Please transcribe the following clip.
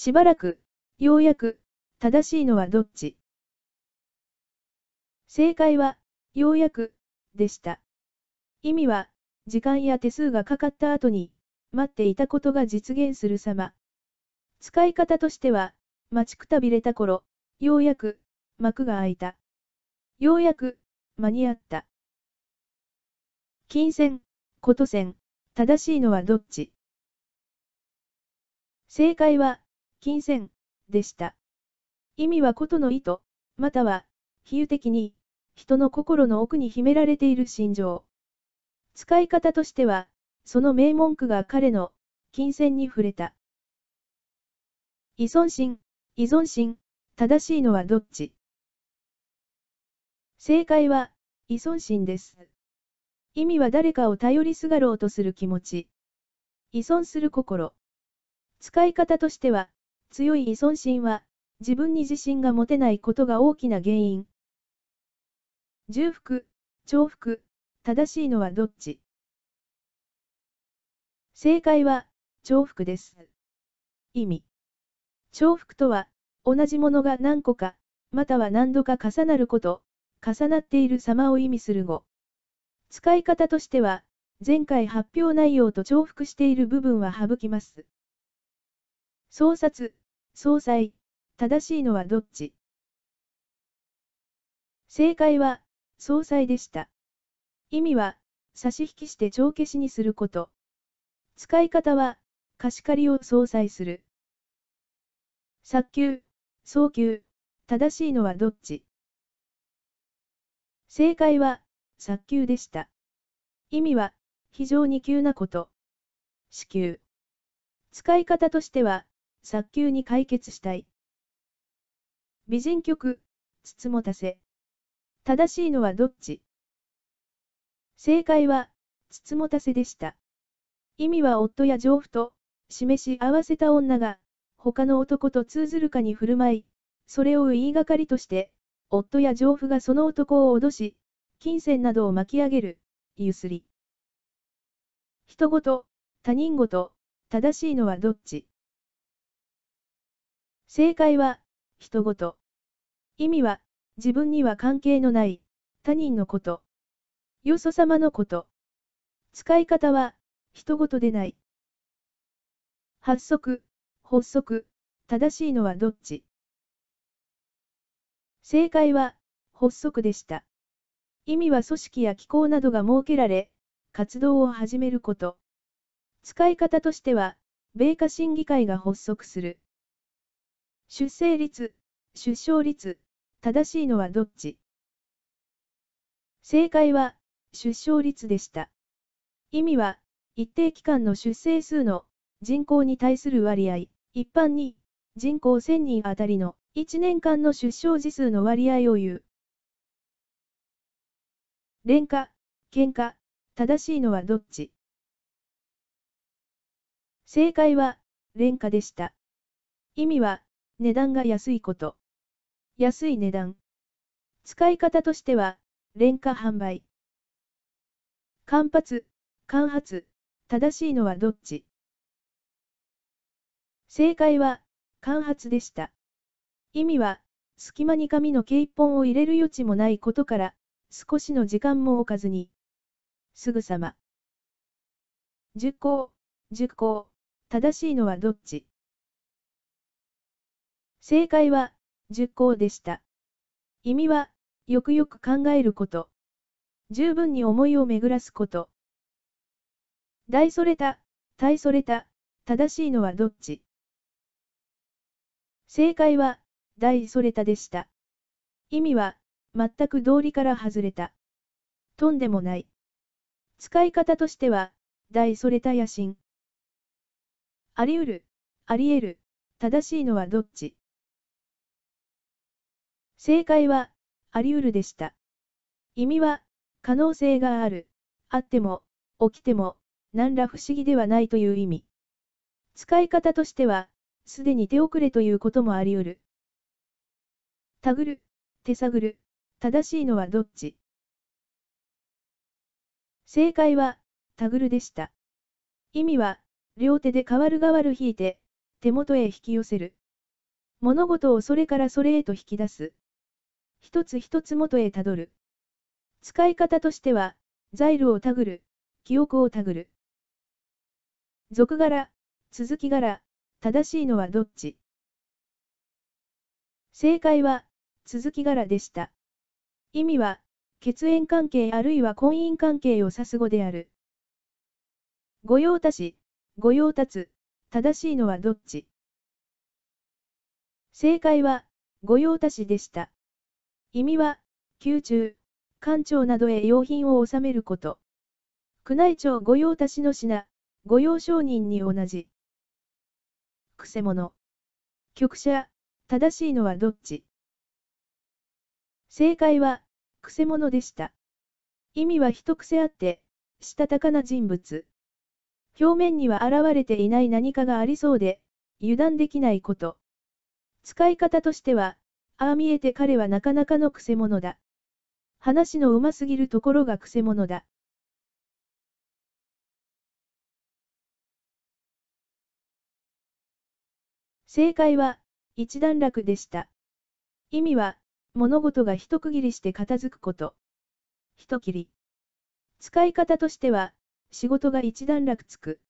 しばらく、ようやく、正しいのはどっち正解は、ようやく、でした。意味は、時間や手数がかかった後に、待っていたことが実現する様。使い方としては、待ちくたびれた頃、ようやく、幕が開いた。ようやく、間に合った。金銭、ことん、正しいのはどっち正解は、金銭、でした。意味はことの意図、または、比喩的に、人の心の奥に秘められている心情。使い方としては、その名文句が彼の、金銭に触れた。依存心、依存心、正しいのはどっち正解は、依存心です。意味は誰かを頼りすがろうとする気持ち。依存する心。使い方としては、強い依存心は、自分に自信が持てないことが大きな原因。重複、重複、正しいのはどっち正解は、重複です。意味。重複とは、同じものが何個か、または何度か重なること、重なっている様を意味する語。使い方としては、前回発表内容と重複している部分は省きます。総殺、総裁、正しいのはどっち正解は、総裁でした。意味は、差し引きして帳消しにすること。使い方は、貸し借りを総裁する。早急、早急、正しいのはどっち正解は、早急でした。意味は、非常に急なこと。支給。使い方としては、早急に解決したい。美人局、つつもたせ。正しいのはどっち正解は、つつもたせでした。意味は夫や丈夫と、示し合わせた女が、他の男と通ずるかに振る舞い、それを言いがかりとして、夫や丈夫がその男を脅し、金銭などを巻き上げる、ゆすり。人ごと、他人ごと、正しいのはどっち正解は、人ごと。意味は、自分には関係のない、他人のこと。よそ様のこと。使い方は、人ごとでない。発足、発足、正しいのはどっち正解は、発足でした。意味は組織や機構などが設けられ、活動を始めること。使い方としては、米下審議会が発足する。出生率、出生率、正しいのはどっち正解は、出生率でした。意味は、一定期間の出生数の人口に対する割合、一般に人口1000人あたりの1年間の出生時数の割合を言う。廉価、喧嘩、正しいのはどっち正解は、廉価でした。意味は、値段が安いこと。安い値段。使い方としては、廉価販売。間髪、間髪、正しいのはどっち正解は、間髪でした。意味は、隙間に紙の毛一本を入れる余地もないことから、少しの時間も置かずに。すぐさま。熟考、熟考、正しいのはどっち正解は、熟考でした。意味は、よくよく考えること。十分に思いを巡らすこと。大それた、大それた、正しいのはどっち正解は、大それたでした。意味は、全く道理から外れた。とんでもない。使い方としては、大それた野心。あり得る、あり得る、正しいのはどっち正解は、あり得るでした。意味は、可能性がある、あっても、起きても、何ら不思議ではないという意味。使い方としては、すでに手遅れということもあり得る。たぐる、手探る、正しいのはどっち正解は、たぐるでした。意味は、両手で代わる代わる引いて、手元へ引き寄せる。物事をそれからそれへと引き出す。一つ一つ元へたどる。使い方としては、ザイルをたぐる、記憶をたぐる。俗柄、続き柄、正しいのはどっち正解は、続き柄でした。意味は、血縁関係あるいは婚姻関係を指す語である。御用達、御用達、正しいのはどっち正解は、御用達でした。意味は、宮中、官庁などへ用品を納めること。宮内庁御用達の品、御用商人に同じ。くせ者。曲者、正しいのはどっち正解は、くせ者でした。意味は一癖あって、したたかな人物。表面には現れていない何かがありそうで、油断できないこと。使い方としては、ああ見えて彼はなかなかのくせ者だ。話のうますぎるところがくせ者だ。正解は、一段落でした。意味は、物事が一区切りして片付くこと。一切り。使い方としては、仕事が一段落つく。